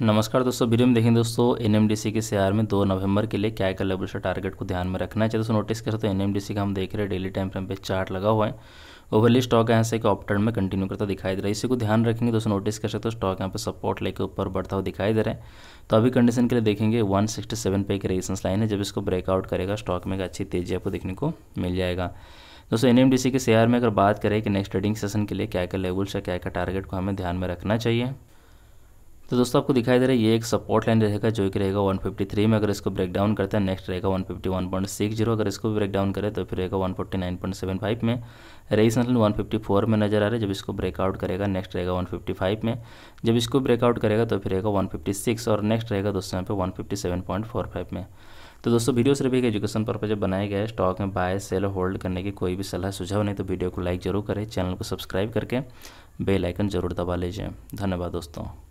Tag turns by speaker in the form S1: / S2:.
S1: नमस्कार दोस्तों वीडियो में देखें दोस्तों एनएमडीसी के शेयर में दो नवंबर के लिए क्या क्या लेवल से टारगेट को ध्यान में रखना है चाहिए दोस्तों नोटिस करें तो एनएमडीसी का हम देख रहे हैं डेली टाइम फ्रेम पे चार्ट लगा हुआ है ओवरली स्टॉक यहाँ से एक ऑप्टर्न में कंटिन्यू करता दिखाई दे रहा है इसी को ध्यान रखेंगे दोस्तों नोटिस कर सकते हो स्टॉक यहाँ पर सपोर्ट लेकर ऊपर बढ़ता हुआ दिखाई दे रहा है तो अभी कंडीशन के लिए देखेंगे 167 पे एक रेजिस्टेंस लाइन है जब इसको ब्रेकआउट करेगा स्टॉक में एक अच्छी तेजी आपको देखने को मिल जाएगा दोस्तों एन के शेयर में अगर बात करें कि नेक्स्ट ट्रेडिंग सेशन के लिए क्या क्या लेवल्स या क्या क्या टारगेट को हमें ध्यान में रखना चाहिए तो दोस्तों आपको दिखाई दे रहा है ये एक सपोर्ट लाइन रहेगा जो कि रहेगा 153 में अगर इसको ब्रेक डाउन करते हैं नेक्स्ट रहेगा 151.60 अगर इसको ब्रेक डाउन करें तो फिर रहेगा 149.75 में रेजिस्टेंस लाइन 154 में नजर आ रहा है जब इसको ब्रेकआउट करेगा नेक्स्ट रहेगा 155 में जब इसको ब्रेकआउट करेगा तो फिर रहेगा वन और नेक्स्ट रहेगा दोस्तों यहाँ पे वन में तो दोस्तों वीडियो सिर्फ एक एजुकेशन पर्पज बनाया गया है स्टॉक में बाय सेल होल्ड करने की कोई भी सलाह सुझाव नहीं तो वीडियो को लाइक जरूर करें चैनल को सब्सक्राइब करके बेलाइकन जरूर दबा लीजिए धन्यवाद दोस्तों